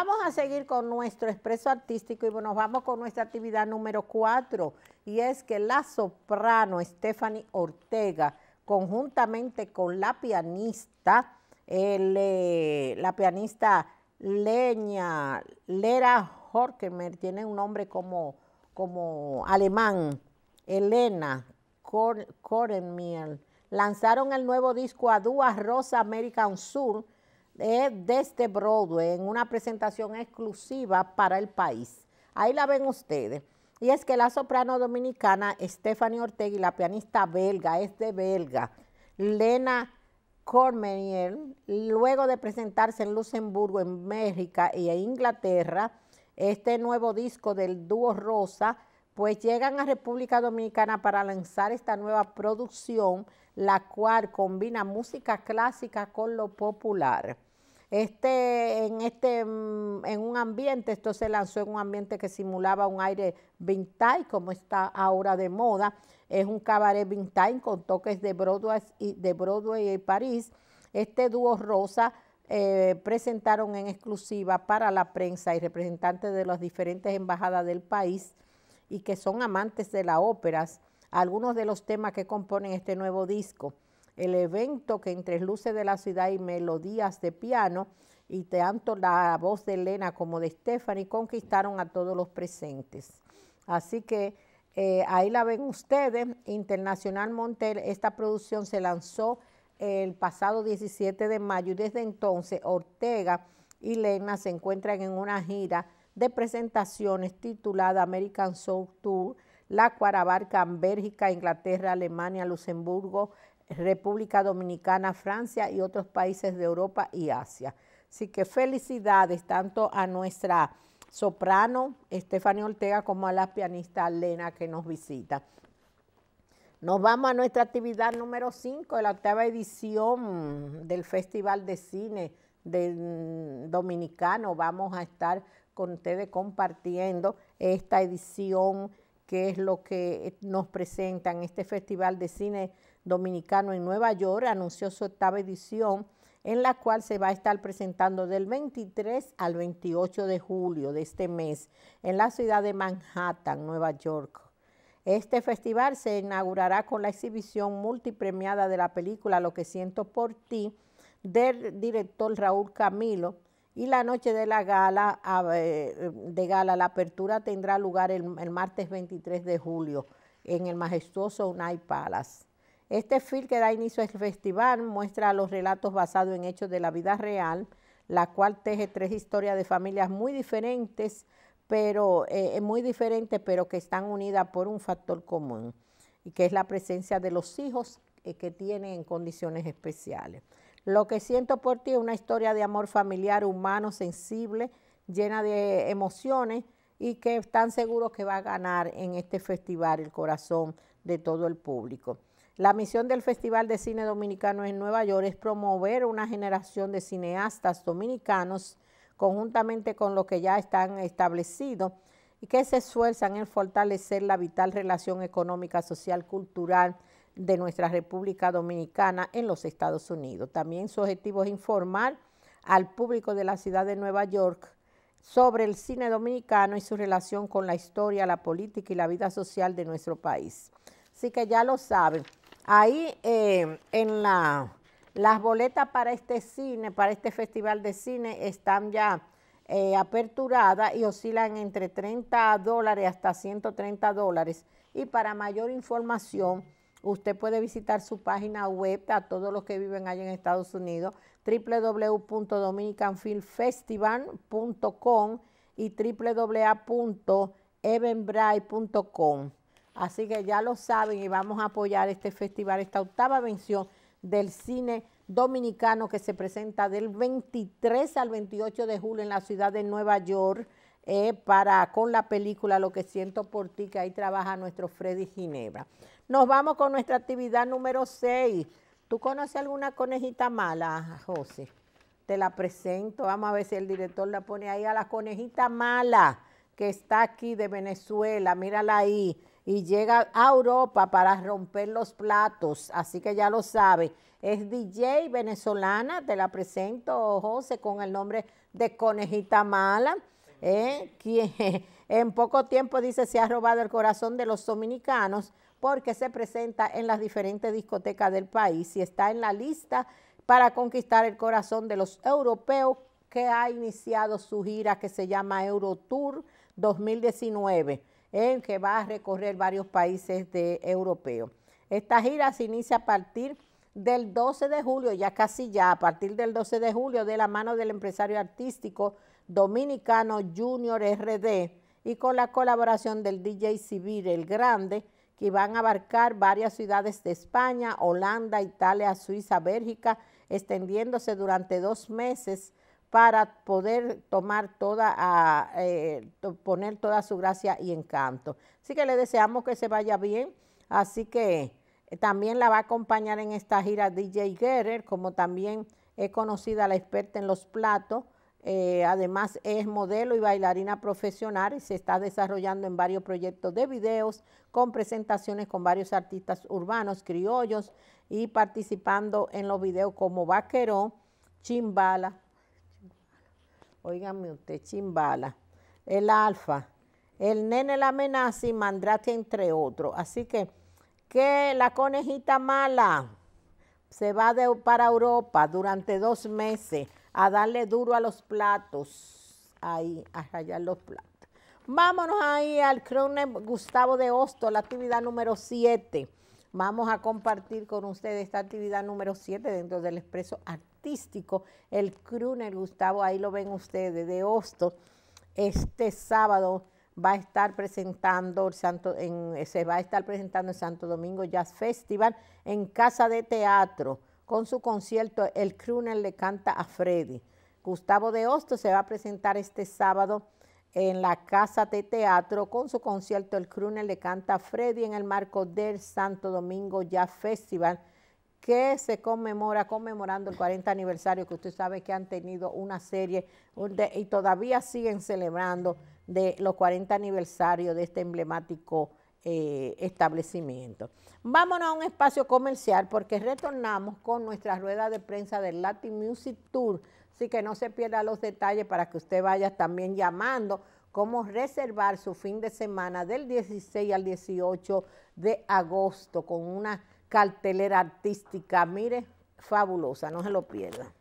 Vamos a seguir con nuestro expreso artístico y nos vamos con nuestra actividad número cuatro. y es que la soprano Stephanie Ortega conjuntamente con la pianista, eh, la pianista Leña, Lera Horkemer, tiene un nombre como, como alemán, Elena Korenmiel, lanzaron el nuevo disco a Rosa American Sur, de desde este Broadway en una presentación exclusiva para el país. Ahí la ven ustedes. Y es que la soprano dominicana Stephanie Ortega y la pianista belga, es de belga, Lena Cormenier, luego de presentarse en Luxemburgo, en México y en Inglaterra, este nuevo disco del dúo Rosa, pues llegan a República Dominicana para lanzar esta nueva producción, la cual combina música clásica con lo popular. Este, en, este, mm, en un ambiente, esto se lanzó en un ambiente que simulaba un aire vintage, como está ahora de moda. Es un cabaret vintage con toques de Broadway y, de Broadway y París. Este dúo rosa eh, presentaron en exclusiva para la prensa y representantes de las diferentes embajadas del país y que son amantes de las óperas algunos de los temas que componen este nuevo disco el evento que entre luces de la ciudad y melodías de piano y tanto la voz de Elena como de Stephanie conquistaron a todos los presentes. Así que eh, ahí la ven ustedes, Internacional Montel, esta producción se lanzó el pasado 17 de mayo y desde entonces Ortega y Elena se encuentran en una gira de presentaciones titulada American Soul Tour, la cuarabarca en Bélgica, Inglaterra, Alemania, Luxemburgo, República Dominicana, Francia y otros países de Europa y Asia. Así que felicidades tanto a nuestra soprano Estefania Ortega como a la pianista Lena que nos visita. Nos vamos a nuestra actividad número 5 la octava edición del Festival de Cine mm, Dominicano. Vamos a estar con ustedes compartiendo esta edición que es lo que nos presenta en este Festival de Cine Dominicano en Nueva York anunció su octava edición en la cual se va a estar presentando del 23 al 28 de julio de este mes en la ciudad de Manhattan, Nueva York. Este festival se inaugurará con la exhibición multipremiada de la película Lo que siento por ti del director Raúl Camilo y la noche de la gala de gala la apertura tendrá lugar el, martes 23 de julio en el majestuoso Unai Palace. Este film que da inicio al festival muestra los relatos basados en hechos de la vida real, la cual teje tres historias de familias muy diferentes, pero eh, eh, muy diferentes, pero que están unidas por un factor común, y que es la presencia de los hijos eh, que tienen en condiciones especiales. Lo que siento por ti es una historia de amor familiar, humano, sensible, llena de emociones y que están seguros que va a ganar en este festival el corazón de todo el público. La misión del Festival de Cine Dominicano en Nueva York es promover una generación de cineastas dominicanos conjuntamente con los que ya están establecidos y que se esfuerzan en fortalecer la vital relación económica, social, cultural de nuestra República Dominicana en los Estados Unidos. También su objetivo es informar al público de la ciudad de Nueva York sobre el cine dominicano y su relación con la historia, la política y la vida social de nuestro país. Así que ya lo saben. Ahí em, en la, las boletas para este cine, para este festival de cine, están ya eh, aperturadas y oscilan entre 30 dólares hasta 130 dólares. Y para mayor información, usted puede visitar su página web a todos los que viven allá en Estados Unidos, www.dominicanfilmfestival.com y www.evenbright.com. Así que ya lo saben y vamos a apoyar este festival, esta octava vención del cine dominicano que se presenta del 23 al 28 de julio en la ciudad de Nueva York eh, para con la película Lo que siento por ti, que ahí trabaja nuestro Freddy Ginebra. Nos vamos con nuestra actividad número 6. ¿Tú conoces alguna conejita mala, José? Te la presento, vamos a ver si el director la pone ahí a la conejita mala que está aquí de Venezuela, mírala ahí y llega a Europa para romper los platos, así que ya lo sabe. Es DJ venezolana, te la presento, José, con el nombre de Conejita Mala, ¿eh? quien en poco tiempo dice se ha robado el corazón de los dominicanos porque se presenta en las diferentes discotecas del país y está en la lista para conquistar el corazón de los europeos que ha iniciado su gira que se llama Eurotour 2019 en que va a recorrer varios países de europeos. Esta gira se inicia a partir del 12 de julio, ya casi ya, a partir del 12 de julio, de la mano del empresario artístico dominicano Junior RD y con la colaboración del DJ Civil El Grande, que van a abarcar varias ciudades de España, Holanda, Italia, Suiza, Bélgica, extendiéndose durante dos meses para poder tomar toda, ah, eh, poner toda su gracia y encanto. Así que le deseamos que se vaya bien. Así que eh, también la va a acompañar en esta gira DJ Guerrer, como también es conocida la experta en los platos. Eh, además es modelo y bailarina profesional y se está desarrollando en varios proyectos de videos con presentaciones con varios artistas urbanos, criollos y participando en los videos como Vaquerón, Chimbala, Óigame usted, chimbala. El alfa, el nene la amenaza y mandrate entre otros. Así que, que la conejita mala se va para Europa durante dos meses a darle duro a los platos, ahí, a rayar los platos. Vámonos ahí al Croner Gustavo de Hosto, la actividad número 7. Vamos a compartir con ustedes esta actividad número 7 dentro del Expreso artístico el Kruner Gustavo, ahí lo ven ustedes, de Hosto. Este sábado va a estar presentando el Santo, en, se va a estar presentando el Santo Domingo Jazz Festival en Casa de Teatro con su concierto El Kruner le canta a Freddy. Gustavo de Hosto se va a presentar este sábado en la Casa de Teatro con su concierto El Kruner le canta a Freddy en el marco del Santo Domingo Jazz Festival que se conmemora, conmemorando el 40 aniversario, que usted sabe que han tenido una serie y todavía siguen celebrando de los 40 aniversarios de este emblemático eh, establecimiento. Vámonos a un espacio comercial porque retornamos con nuestra rueda de prensa del Latin Music Tour, así que no se pierda los detalles para que usted vaya también llamando cómo reservar su fin de semana del 16 al 18 de agosto con una cartelera artística, mire, fabulosa, no se lo pierdan.